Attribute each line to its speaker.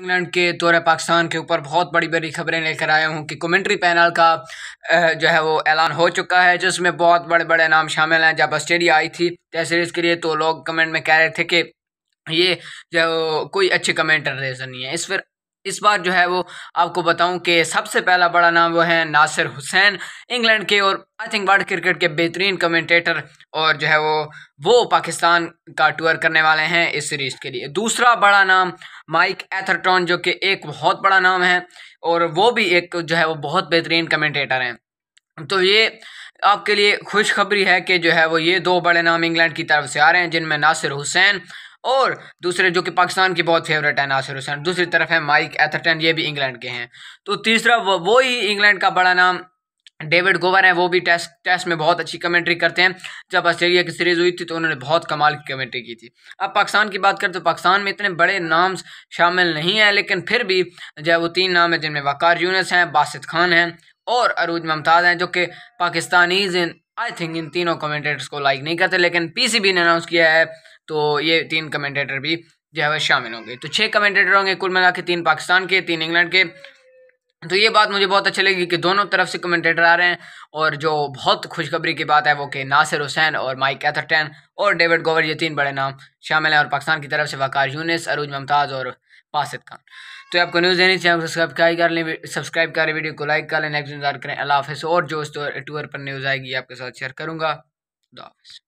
Speaker 1: England के तौर पाकिस्तान के ऊपर बहुत बड़ी बड़ी खबरें लेकर आया हूँ कि कमेंट्री पैनल का जो है वो ऐलान हो चुका है जिसमें बहुत बड़े बड़े नाम शामिल हैं जब ऑस्ट्रेलिया आई थी टेस्ट सीरीज़ के लिए तो लोग कमेंट में कह रहे थे कि ये जो कोई अच्छे कमेंटर रेजर नहीं है इस फिर इस बार जो है वो आपको बताऊं कि सबसे पहला बड़ा नाम वो है नासिर हुसैन इंग्लैंड के और आई थिंक वर्ल्ड क्रिकेट के बेहतरीन कमेंटेटर और जो है वो वो पाकिस्तान का टूर करने वाले हैं इस सीरीज़ के लिए दूसरा बड़ा नाम माइक एथरटॉन जो कि एक बहुत बड़ा नाम है और वो भी एक जो है वो बहुत बेहतरीन कमेंटेटर हैं तो ये आपके लिए खुशखबरी है कि जो है वो ये दो बड़े नाम इंग्लैंड की तरफ से आ रहे हैं जिनमें नासिर हुसैन और दूसरे जो कि पाकिस्तान के बहुत फेवरेट हैं नासिर हुसैन दूसरी तरफ है माइक एथरटन ये भी इंग्लैंड के हैं तो तीसरा वो, वो ही इंग्लैंड का बड़ा नाम डेविड गोवर हैं वो भी टेस्ट टेस्ट में बहुत अच्छी कमेंट्री करते हैं जब ऑस्ट्रेलिया की सीरीज़ हुई थी तो उन्होंने बहुत कमाल की कमेंट्री की थी अब पाकिस्तान की बात करें तो पाकिस्तान में इतने बड़े नाम शामिल नहीं हैं लेकिन फिर भी जो है वो तीन नाम हैं जिनमें वकार यूनस हैं बासित खान हैं और अरूज ममताज़ हैं जो कि पाकिस्तानीज आई थिंक इन तीनों कमेंटेटर्स को लाइक नहीं करते लेकिन पीसीबी ने अनाउंस किया है तो ये तीन कमेंटेटर भी जो है वह शामिल होंगे तो छह कमेंटेटर होंगे कुल मिला के तीन पाकिस्तान के तीन इंग्लैंड के तो ये बात मुझे बहुत अच्छी लगी कि दोनों तरफ से कमेंटेटर आ रहे हैं और जो बहुत खुशखबरी की बात है वो कि नासिर हुसैन और माइक एथरटन और डेविड गोवर ये तीन बड़े नाम शामिल हैं और पाकिस्तान की तरफ से वकार यूनिस अरूज ममताज़ और पासिद खान तो आपको न्यूज़ देनी चाहिए सब्सक्राइब कर लें सब्सक्राइब करें वीडियो को लाइक कर लें नेक्स्ट इंतजार करें अल्लाह हाफ़ और जो इस टूर पर न्यूज़ आएगी आपके साथ शेयर करूँगा खुदा हाफ़